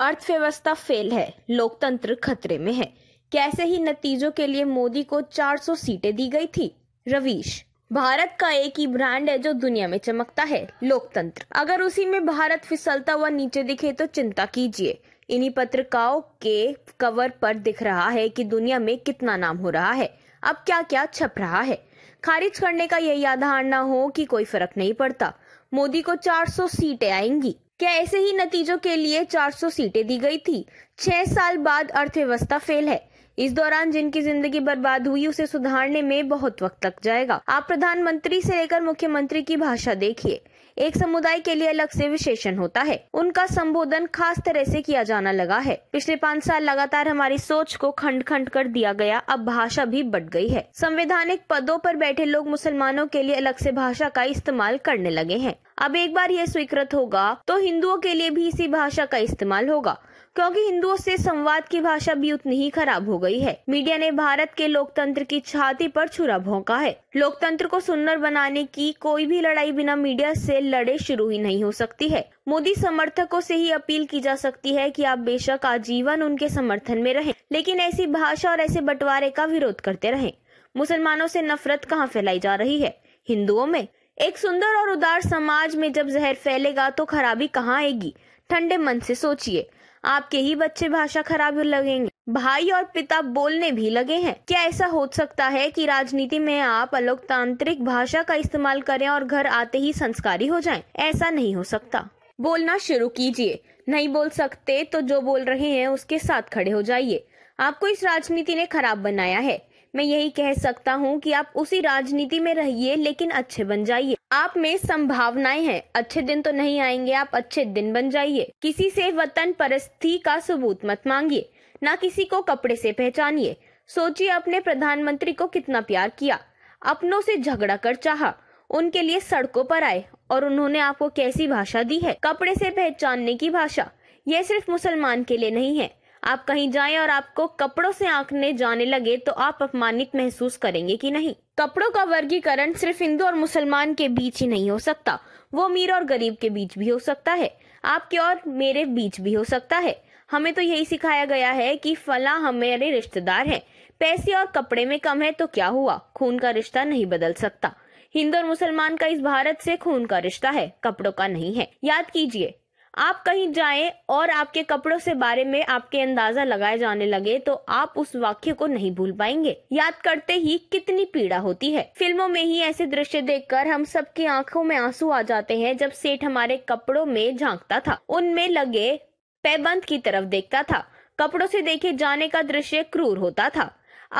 अर्थव्यवस्था फेल है लोकतंत्र खतरे में है कैसे ही नतीजों के लिए मोदी को 400 सीटें दी गई थी रवीश भारत का एक ही ब्रांड है जो दुनिया में चमकता है लोकतंत्र अगर उसी में भारत फिसलता हुआ नीचे दिखे तो चिंता कीजिए इन्हीं पत्रिकाओं के कवर पर दिख रहा है कि दुनिया में कितना नाम हो रहा है अब क्या क्या छप रहा है खारिज करने का यही आधार न हो कि कोई फर्क नहीं पड़ता मोदी को 400 सीटें आएंगी क्या ऐसे ही नतीजों के लिए 400 सीटें दी गई थी छह साल बाद अर्थव्यवस्था फेल है इस दौरान जिनकी जिंदगी बर्बाद हुई उसे सुधारने में बहुत वक्त लग जाएगा आप प्रधानमंत्री से लेकर मुख्यमंत्री की भाषा देखिए एक समुदाय के लिए अलग से विशेषण होता है उनका संबोधन खास तरह से किया जाना लगा है पिछले पाँच साल लगातार हमारी सोच को खंड खंड कर दिया गया अब भाषा भी बढ़ गई है संवैधानिक पदों पर बैठे लोग मुसलमानों के लिए अलग से भाषा का इस्तेमाल करने लगे हैं अब एक बार यह स्वीकृत होगा तो हिंदुओं के लिए भी इसी भाषा का इस्तेमाल होगा क्योंकि हिंदुओं से संवाद की भाषा भी उतनी ही खराब हो गई है मीडिया ने भारत के लोकतंत्र की छाती पर छुरा भोंका है लोकतंत्र को सुन्नर बनाने की कोई भी लड़ाई बिना मीडिया से लड़े शुरू ही नहीं हो सकती है मोदी समर्थकों से ही अपील की जा सकती है कि आप बेशक आजीवन उनके समर्थन में रहें लेकिन ऐसी भाषा और ऐसे बंटवारे का विरोध करते रहें मुसलमानों से नफरत कहाँ फैलाई जा रही है हिंदुओं में एक सुंदर और उदार समाज में जब जहर फैलेगा तो खराबी कहाँ आएगी ठंडे मन से सोचिए आपके ही बच्चे भाषा खराब लगेंगे भाई और पिता बोलने भी लगे हैं क्या ऐसा हो सकता है कि राजनीति में आप अलोकतांत्रिक भाषा का इस्तेमाल करें और घर आते ही संस्कारी हो जाएं? ऐसा नहीं हो सकता बोलना शुरू कीजिए नहीं बोल सकते तो जो बोल रहे हैं उसके साथ खड़े हो जाइए आपको इस राजनीति ने खराब बनाया है मैं यही कह सकता हूँ कि आप उसी राजनीति में रहिए लेकिन अच्छे बन जाइए आप में संभावनाएं हैं अच्छे दिन तो नहीं आएंगे आप अच्छे दिन बन जाइए किसी से वतन परस्थी का सबूत मत मांगिए ना किसी को कपड़े से पहचानिए सोचिए अपने प्रधानमंत्री को कितना प्यार किया अपनों से झगड़ा कर चाहा उनके लिए सड़कों पर आए और उन्होंने आपको कैसी भाषा दी है कपड़े से पहचानने की भाषा यह सिर्फ मुसलमान के लिए नहीं है आप कहीं जाएं और आपको कपड़ों से आंकने जाने लगे तो आप अपमानित महसूस करेंगे कि नहीं कपड़ों का वर्गीकरण सिर्फ हिंदू और मुसलमान के बीच ही नहीं हो सकता वो अमीर और गरीब के बीच भी हो सकता है आपके और मेरे बीच भी हो सकता है हमें तो यही सिखाया गया है कि फला हमारे रिश्तेदार हैं पैसे और कपड़े में कम है तो क्या हुआ खून का रिश्ता नहीं बदल सकता हिंदू और मुसलमान का इस भारत से खून का रिश्ता है कपड़ों का नहीं है याद कीजिए आप कहीं जाएं और आपके कपड़ों से बारे में आपके अंदाजा लगाए जाने लगे तो आप उस वाक्य को नहीं भूल पाएंगे याद करते ही कितनी पीड़ा होती है फिल्मों में ही ऐसे दृश्य देखकर हम सबकी आंखों में आंसू आ जाते हैं जब सेठ हमारे कपड़ों में झांकता था उनमें लगे पैबंद की तरफ देखता था कपड़ों से देखे जाने का दृश्य क्रूर होता था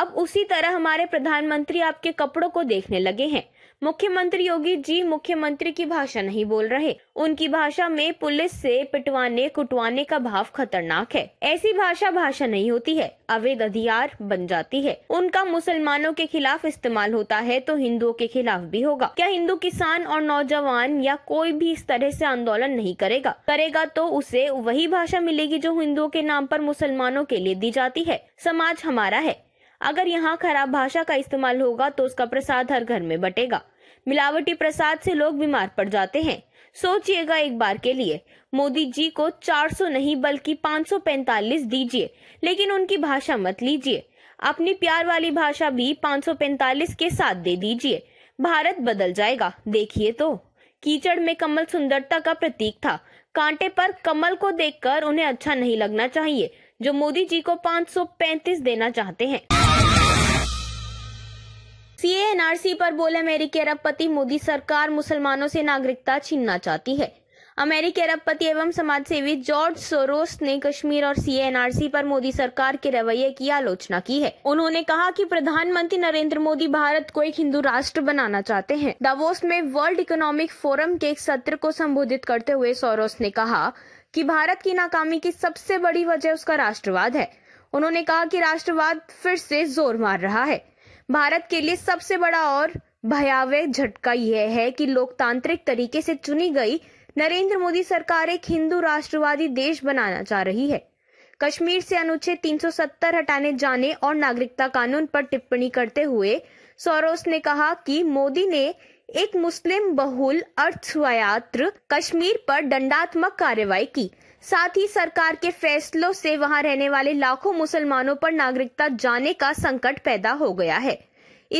अब उसी तरह हमारे प्रधानमंत्री आपके कपड़ों को देखने लगे हैं मुख्यमंत्री योगी जी मुख्यमंत्री की भाषा नहीं बोल रहे उनकी भाषा में पुलिस से पिटवाने कुटवाने का भाव खतरनाक है ऐसी भाषा भाषा नहीं होती है अवैध हथियार बन जाती है उनका मुसलमानों के खिलाफ इस्तेमाल होता है तो हिंदुओं के खिलाफ भी होगा क्या हिंदू किसान और नौजवान या कोई भी इस तरह से आंदोलन नहीं करेगा करेगा तो उसे वही भाषा मिलेगी जो हिंदुओं के नाम पर मुसलमानों के लिए दी जाती है समाज हमारा है अगर यहाँ खराब भाषा का इस्तेमाल होगा तो उसका प्रसाद हर घर में बटेगा मिलावटी प्रसाद से लोग बीमार पड़ जाते हैं सोचिएगा एक बार के लिए मोदी जी को 400 नहीं बल्कि 545 दीजिए लेकिन उनकी भाषा मत लीजिए अपनी प्यार वाली भाषा भी 545 के साथ दे दीजिए भारत बदल जाएगा देखिए तो कीचड़ में कमल सुंदरता का प्रतीक था कांटे पर कमल को देखकर उन्हें अच्छा नहीं लगना चाहिए जो मोदी जी को 535 देना चाहते हैं सी एनआरसी पर बोले अमेरिकी अरबपति मोदी सरकार मुसलमानों से नागरिकता छीनना चाहती है अमेरिकी अरबपति एवं समाज सेवी जॉर्ज सोरोस ने कश्मीर और एनआरसी पर मोदी सरकार के रवैये की आलोचना की है उन्होंने कहा कि प्रधानमंत्री नरेंद्र मोदी भारत को एक हिंदू राष्ट्र बनाना चाहते हैं दावोस में वर्ल्ड इकोनॉमिक फोरम के एक सत्र को संबोधित करते हुए सोरोस ने कहा कि भारत की नाकामी की सबसे बड़ी वजह उसका राष्ट्रवाद है उन्होंने कहा कि राष्ट्रवाद फिर से जोर मार रहा है भारत के लिए सबसे बड़ा और भयावह झटका यह है कि लोकतांत्रिक तरीके से चुनी गई नरेंद्र मोदी सरकार एक हिंदू राष्ट्रवादी देश बनाना चाह रही है कश्मीर से अनुच्छेद 370 हटाने जाने और नागरिकता कानून पर टिप्पणी करते हुए सोरोस ने कहा कि मोदी ने एक मुस्लिम बहुल अर्थव्यात्र कश्मीर पर दंडात्मक कार्रवाई की साथ ही सरकार के फैसलों से वहां रहने वाले लाखों मुसलमानों पर नागरिकता जाने का संकट पैदा हो गया है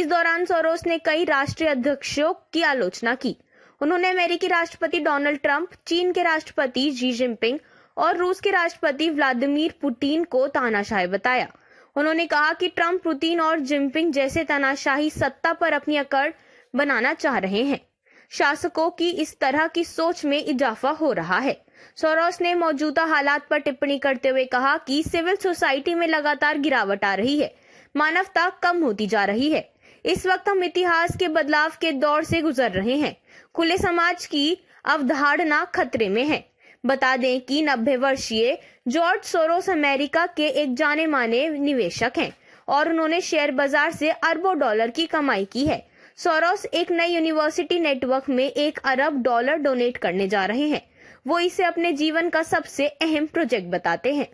इस दौरान सोरोस ने कई राष्ट्रीय अध्यक्षों की आलोचना की उन्होंने अमेरिकी राष्ट्रपति डोनाल्ड ट्रंप चीन के राष्ट्रपति जी जिनपिंग और रूस के राष्ट्रपति व्लादिमीर पुतिन को तानाशाह बताया उन्होंने कहा कि ट्रंप पुतिन और जिनपिंग जैसे तानाशाही सत्ता पर अपनी अकड़ बनाना चाह रहे हैं शासकों की इस तरह की सोच में इजाफा हो रहा है सोरोस ने मौजूदा हालात पर टिप्पणी करते हुए कहा कि सिविल सोसाइटी में लगातार गिरावट आ रही है मानवता कम होती जा रही है इस वक्त हम इतिहास के बदलाव के दौर से गुजर रहे हैं खुले समाज की अवधारणा खतरे में है बता दें कि नब्बे वर्षीय जॉर्ज सोरोस अमेरिका के एक जाने माने निवेशक हैं और उन्होंने शेयर बाजार से अरबों डॉलर की कमाई की है सोरोस एक नई यूनिवर्सिटी नेटवर्क में एक अरब डॉलर डोनेट करने जा रहे हैं वो इसे अपने जीवन का सबसे अहम प्रोजेक्ट बताते हैं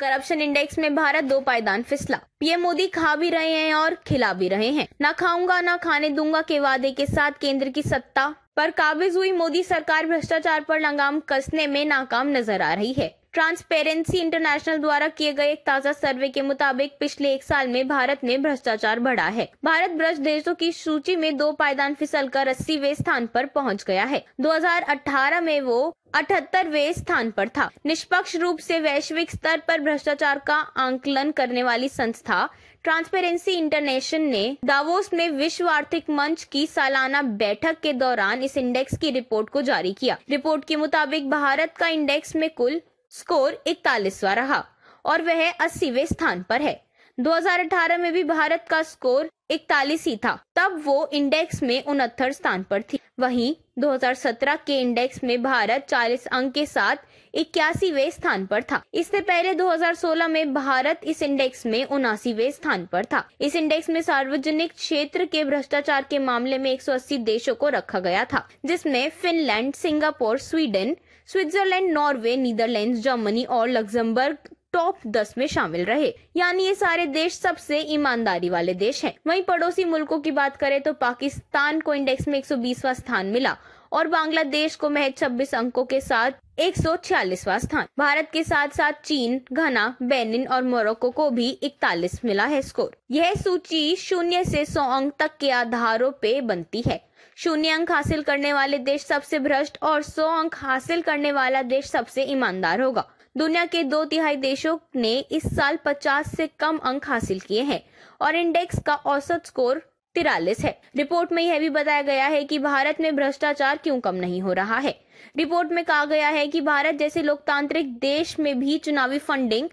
करप्शन इंडेक्स में भारत दो पायदान फिसला पीएम मोदी खा भी रहे हैं और खिला भी रहे हैं ना खाऊंगा ना खाने दूंगा के वादे के साथ केंद्र की सत्ता पर काबिज हुई मोदी सरकार भ्रष्टाचार पर लगाम कसने में नाकाम नजर आ रही है ट्रांसपेरेंसी इंटरनेशनल द्वारा किए गए एक ताजा सर्वे के मुताबिक पिछले एक साल में भारत में भ्रष्टाचार बढ़ा है भारत भ्रष्ट देशों की सूची में दो पायदान फिसल कर अस्सीवे स्थान पर पहुंच गया है 2018 में वो अठहत्तरवे स्थान पर था निष्पक्ष रूप से वैश्विक स्तर पर भ्रष्टाचार का आंकलन करने वाली संस्था ट्रांसपेरेंसी इंटरनेशनल ने दावोस में विश्व आर्थिक मंच की सालाना बैठक के दौरान इस इंडेक्स की रिपोर्ट को जारी किया रिपोर्ट के मुताबिक भारत का इंडेक्स में कुल स्कोर इकतालीसवा रहा और वह अस्सीवे स्थान पर है 2018 में भी भारत का स्कोर इकतालीस ही था तब वो इंडेक्स में उनहत्तर स्थान पर थी वहीं 2017 के इंडेक्स में भारत 40 अंक के साथ इक्यासीवे स्थान पर था इससे पहले 2016 में भारत इस इंडेक्स में उनासीवे स्थान पर था इस इंडेक्स में सार्वजनिक क्षेत्र के भ्रष्टाचार के मामले में 180 देशों को रखा गया था जिसमें Finland Singapore Sweden Switzerland Norway Netherland Germany और लग्जमबर्ग टॉप दस में शामिल रहे यानी ये सारे देश सबसे ईमानदारी वाले देश हैं। वहीं पड़ोसी मुल्कों की बात करें तो पाकिस्तान को इंडेक्स में 120वां स्थान मिला और बांग्लादेश को महज 26 अंकों के साथ 146वां स्थान भारत के साथ साथ चीन घना बेनिन और मोरक्को को भी 41 मिला है स्कोर यह सूची शून्य से 100 अंक तक के आधारों पे बनती है शून्य अंक हासिल करने वाले देश सबसे भ्रष्ट और सौ अंक हासिल करने वाला देश सबसे ईमानदार होगा दुनिया के दो तिहाई देशों ने इस साल 50 से कम अंक हासिल किए हैं और इंडेक्स का औसत स्कोर तिरालीस है रिपोर्ट में यह भी बताया गया है कि भारत में भ्रष्टाचार क्यों कम नहीं हो रहा है रिपोर्ट में कहा गया है कि भारत जैसे लोकतांत्रिक देश में भी चुनावी फंडिंग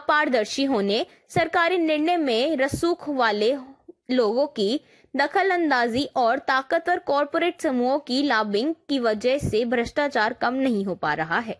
अपारदर्शी होने सरकारी निर्णय में रसूख वाले लोगों की दखलंदाजी और ताकतवर कॉरपोरेट समूहों की लाबिंग की वजह से भ्रष्टाचार कम नहीं हो पा रहा है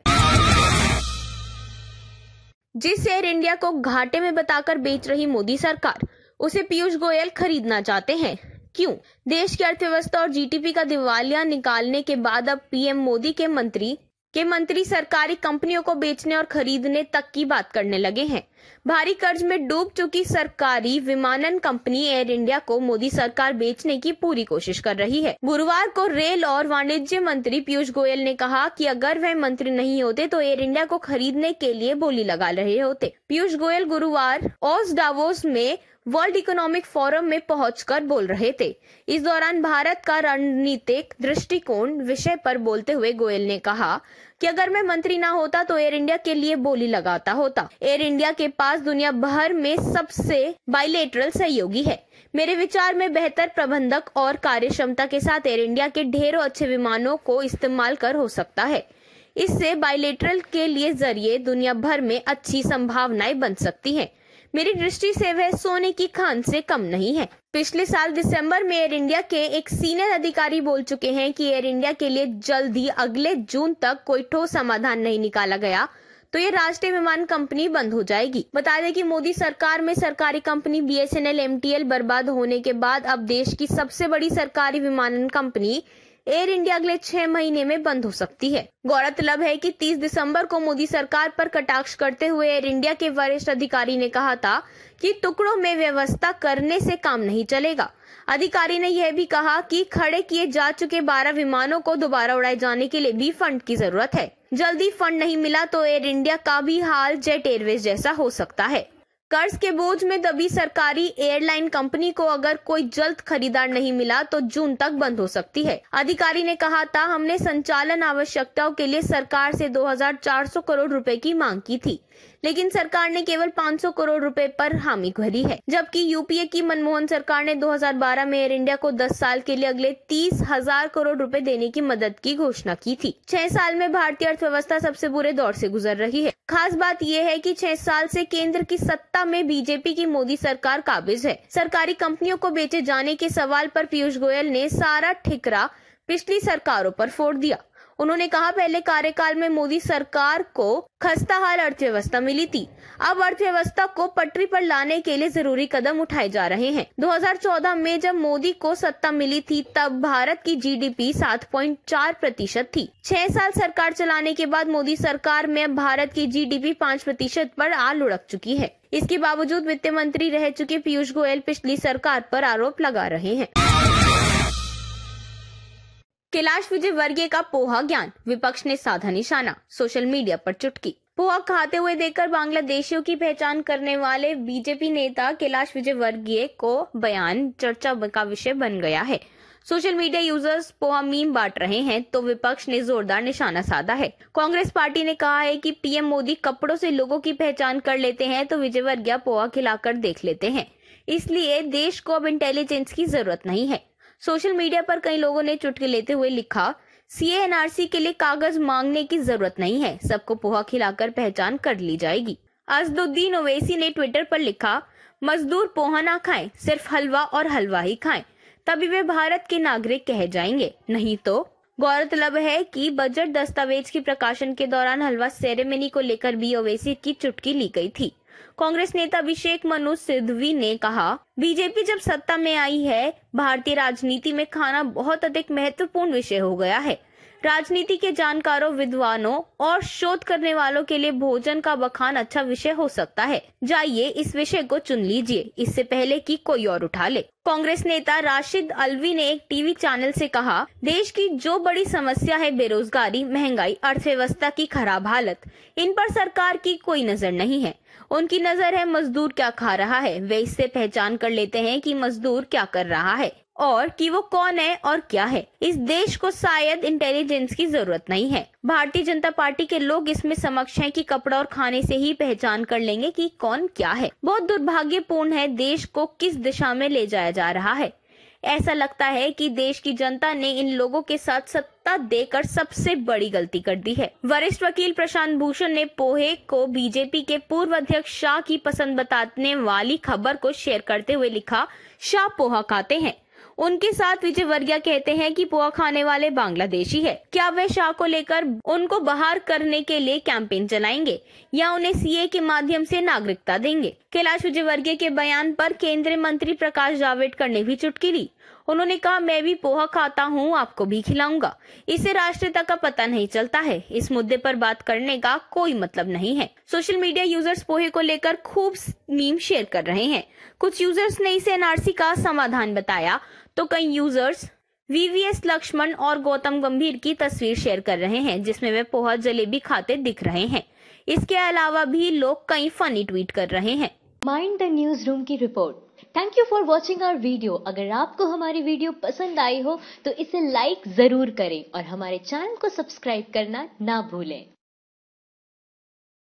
जिस एयर इंडिया को घाटे में बताकर बेच रही मोदी सरकार उसे पीयूष गोयल खरीदना चाहते हैं क्यों देश की अर्थव्यवस्था और जीडीपी का दिवालिया निकालने के बाद अब पीएम मोदी के मंत्री के मंत्री सरकारी कंपनियों को बेचने और खरीदने तक की बात करने लगे हैं भारी कर्ज में डूब चुकी सरकारी विमानन कंपनी एयर इंडिया को मोदी सरकार बेचने की पूरी कोशिश कर रही है गुरुवार को रेल और वाणिज्य मंत्री पीयूष गोयल ने कहा कि अगर वह मंत्री नहीं होते तो एयर इंडिया को खरीदने के लिए बोली लगा रहे होते पीयूष गोयल गुरुवार ओस डावोस में वर्ल्ड इकोनॉमिक फोरम में पहुंचकर बोल रहे थे इस दौरान भारत का रणनीतिक दृष्टिकोण विषय पर बोलते हुए गोयल ने कहा कि अगर मैं मंत्री ना होता तो एयर इंडिया के लिए बोली लगाता होता एयर इंडिया के पास दुनिया भर में सबसे बाइलेटरल सहयोगी है मेरे विचार में बेहतर प्रबंधक और कार्य क्षमता के साथ एयर इंडिया के ढेरों अच्छे विमानों को इस्तेमाल कर हो सकता है इससे बाइलेटरल के लिए जरिए दुनिया भर में अच्छी संभावनाएं बन सकती हैं मेरी दृष्टि से वह सोने की खान से कम नहीं है पिछले साल दिसंबर में एयर इंडिया के एक सीनियर अधिकारी बोल चुके हैं कि एयर इंडिया के लिए जल्द ही अगले जून तक कोई ठोस समाधान नहीं निकाला गया तो ये राष्ट्रीय विमान कंपनी बंद हो जाएगी बता दें कि मोदी सरकार में सरकारी कंपनी बीएसएनएल एमटीएल बर्बाद होने के बाद अब देश की सबसे बड़ी सरकारी विमानन कंपनी एयर इंडिया अगले छह महीने में बंद हो सकती है गौरतलब है कि 30 दिसंबर को मोदी सरकार पर कटाक्ष करते हुए एयर इंडिया के वरिष्ठ अधिकारी ने कहा था कि टुकड़ों में व्यवस्था करने से काम नहीं चलेगा अधिकारी ने यह भी कहा कि खड़े किए जा चुके 12 विमानों को दोबारा उड़ाए जाने के लिए भी फंड की जरूरत है जल्दी फंड नहीं मिला तो एयर इंडिया का भी हाल जेट एयरवेज जैसा हो सकता है कर्ज के बोझ में दबी सरकारी एयरलाइन कंपनी को अगर कोई जल्द खरीदार नहीं मिला तो जून तक बंद हो सकती है अधिकारी ने कहा था हमने संचालन आवश्यकताओं के लिए सरकार से 2400 करोड़ रुपए की मांग की थी लेकिन सरकार ने केवल 500 करोड़ रुपए पर हामी भरी है जबकि यूपीए की मनमोहन सरकार ने 2012 में एयर इंडिया को 10 साल के लिए अगले तीस हजार करोड़ रुपए देने की मदद की घोषणा की थी छह साल में भारतीय अर्थव्यवस्था सबसे बुरे दौर से गुजर रही है खास बात यह है कि छह साल से केंद्र की सत्ता में बीजेपी की मोदी सरकार काबिज है सरकारी कंपनियों को बेचे जाने के सवाल पर पीयूष गोयल ने सारा ठिकरा पिछली सरकारों पर फोड़ दिया उन्होंने कहा पहले कार्यकाल में मोदी सरकार को खस्ता हाल अर्थव्यवस्था मिली थी अब अर्थव्यवस्था को पटरी पर लाने के लिए जरूरी कदम उठाए जा रहे हैं 2014 में जब मोदी को सत्ता मिली थी तब भारत की जीडीपी 7.4 प्रतिशत थी छह साल सरकार चलाने के बाद मोदी सरकार में भारत की जीडीपी 5 प्रतिशत आरोप आ लुढ़क चुकी है इसके बावजूद वित्त मंत्री रह चुके पीयूष गोयल पिछली सरकार आरोप आरोप लगा रहे हैं कैलाश विजय वर्गीय का पोहा ज्ञान विपक्ष ने साधा निशाना सोशल मीडिया पर चुटकी पोहा खाते हुए देखकर बांग्लादेशियों की पहचान करने वाले बीजेपी नेता कैलाश विजय वर्गीय को बयान चर्चा का विषय बन गया है social media users poha meme बांट रहे हैं तो विपक्ष ने जोरदार निशाना साधा है कांग्रेस पार्टी ने कहा है कि पीएम मोदी कपड़ों से लोगों की पहचान कर लेते हैं तो विजय वर्गीय पोहा खिलाकर देख लेते हैं इसलिए देश को अब इंटेलिजेंस की जरूरत नहीं है सोशल मीडिया पर कई लोगों ने चुटकी लेते हुए लिखा सी के लिए कागज मांगने की जरूरत नहीं है सबको पोहा खिलाकर पहचान कर ली जाएगी अजदुद्दीन ओवैसी ने ट्विटर पर लिखा मजदूर पोहा ना खाएं सिर्फ हलवा और हलवा ही खाएं तभी वे भारत के नागरिक कहे जाएंगे नहीं तो गौरतलब है कि बजट दस्तावेज के प्रकाशन के दौरान हलवा सेरेमनी को लेकर बी ओवैसी की चुटकी ली गई थी कांग्रेस नेता अभिषेक मनु सिद्धवी ने कहा बीजेपी जब सत्ता में आई है भारतीय राजनीति में खाना बहुत अधिक महत्वपूर्ण विषय हो गया है राजनीति के जानकारों विद्वानों और शोध करने वालों के लिए भोजन का बखान अच्छा विषय हो सकता है जाइए इस विषय को चुन लीजिए इससे पहले कि कोई और उठा ले कांग्रेस नेता राशिद अलवी ने एक टीवी चैनल से कहा देश की जो बड़ी समस्या है बेरोजगारी महंगाई अर्थव्यवस्था की खराब हालत इन पर सरकार की कोई नजर नहीं है उनकी नजर है मजदूर क्या खा रहा है वे इससे पहचान कर लेते हैं कि मजदूर क्या कर रहा है और कि वो कौन है और क्या है इस देश को शायद इंटेलिजेंस की जरूरत नहीं है भारतीय जनता पार्टी के लोग इसमें समक्ष हैं कि कपड़ा और खाने से ही पहचान कर लेंगे कि कौन क्या है बहुत दुर्भाग्यपूर्ण है देश को किस दिशा में ले जाया जा रहा है ऐसा लगता है कि देश की जनता ने इन लोगों के साथ सत्ता देकर सबसे बड़ी गलती कर दी है वरिष्ठ वकील प्रशांत भूषण ने पोहे को बीजेपी के पूर्व अध्यक्ष शाह की पसंद बताने वाली खबर को शेयर करते हुए लिखा शाह पोहा खाते हैं उनके साथ विजय वर्गिया कहते हैं कि पोहा खाने वाले बांग्लादेशी है क्या वे शाह को लेकर उनको बाहर करने के लिए कैंपेन चलाएंगे या उन्हें सीए के माध्यम से नागरिकता देंगे कैलाश वर्गीय के बयान पर केंद्रीय मंत्री प्रकाश जावड़ेकर ने भी चुटकी ली उन्होंने कहा मैं भी पोहा खाता हूँ आपको भी खिलाऊंगा इसे राष्ट्रीयता का पता नहीं चलता है इस मुद्दे पर बात करने का कोई मतलब नहीं है सोशल मीडिया यूजर्स पोहे को लेकर खूब मीम शेयर कर रहे हैं कुछ यूजर्स ने इसे एनआरसी का समाधान बताया तो कई यूजर्स वीवीएस लक्ष्मण और गौतम गंभीर की तस्वीर शेयर कर रहे हैं जिसमें वे पोहा जलेबी खाते दिख रहे हैं इसके अलावा भी लोग कई फनी ट्वीट कर रहे हैं माइंड द न्यूज रूम की report thank you for watching our video अगर आपको हमारी वीडियो पसंद आई हो तो इसे लाइक जरूर करें और हमारे चैनल को सब्सक्राइब करना ना भूलें